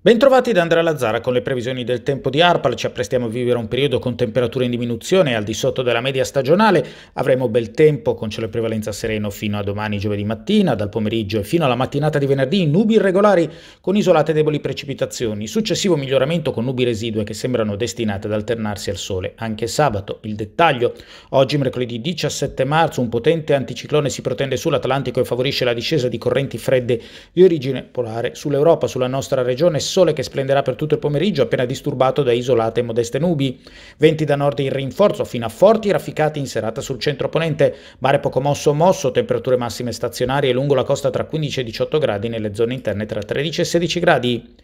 Bentrovati da Andrea Lazzara con le previsioni del tempo di ARPAL, ci apprestiamo a vivere un periodo con temperature in diminuzione al di sotto della media stagionale, avremo bel tempo con cielo e prevalenza sereno fino a domani giovedì mattina, dal pomeriggio e fino alla mattinata di venerdì nubi irregolari con isolate deboli precipitazioni, successivo miglioramento con nubi residue che sembrano destinate ad alternarsi al sole anche sabato. Il dettaglio, oggi mercoledì 17 marzo un potente anticiclone si protende sull'Atlantico e favorisce la discesa di correnti fredde di origine polare sull'Europa, sulla nostra regione sole che splenderà per tutto il pomeriggio, appena disturbato da isolate e modeste nubi. Venti da nord in rinforzo, fino a forti rafficati in serata sul centro ponente. Mare poco mosso o mosso, temperature massime stazionarie lungo la costa tra 15 e 18 gradi, nelle zone interne tra 13 e 16 gradi.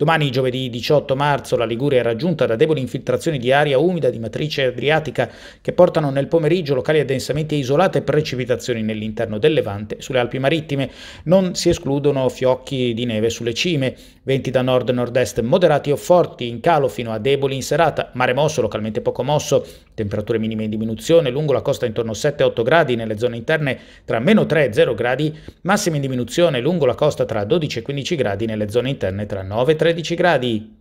Domani, giovedì 18 marzo, la Liguria è raggiunta da deboli infiltrazioni di aria umida di matrice adriatica che portano nel pomeriggio locali addensamenti e isolate precipitazioni nell'interno del Levante sulle Alpi Marittime. Non si escludono fiocchi di neve sulle cime, venti da nord-nord-est moderati o forti, in calo fino a deboli in serata, mare mosso, localmente poco mosso, temperature minime in diminuzione lungo la costa intorno a 7-8 gradi, nelle zone interne tra meno 3 e 0 gradi, massime in diminuzione lungo la costa tra 12 e 15 gradi, nelle zone interne tra 9 e 13 13 gradi.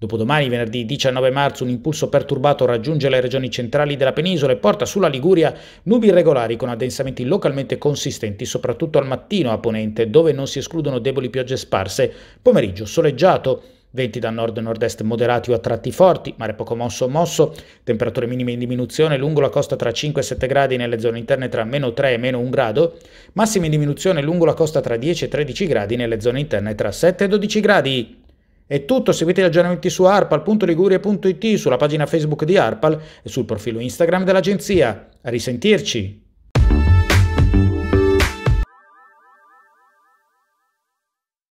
Dopodomani, venerdì 19 marzo, un impulso perturbato raggiunge le regioni centrali della penisola e porta sulla Liguria nubi irregolari con addensamenti localmente consistenti, soprattutto al mattino a ponente, dove non si escludono deboli piogge sparse. Pomeriggio soleggiato. Venti da nord e nord-est moderati o a tratti forti, mare poco mosso o mosso, temperature minime in diminuzione lungo la costa tra 5 e 7 gradi nelle zone interne tra meno 3 e meno 1 grado, massime in diminuzione lungo la costa tra 10 e 13 gradi nelle zone interne tra 7 e 12 gradi. È tutto, seguite gli aggiornamenti su arpal.liguria.it, sulla pagina Facebook di Arpal e sul profilo Instagram dell'agenzia. A risentirci!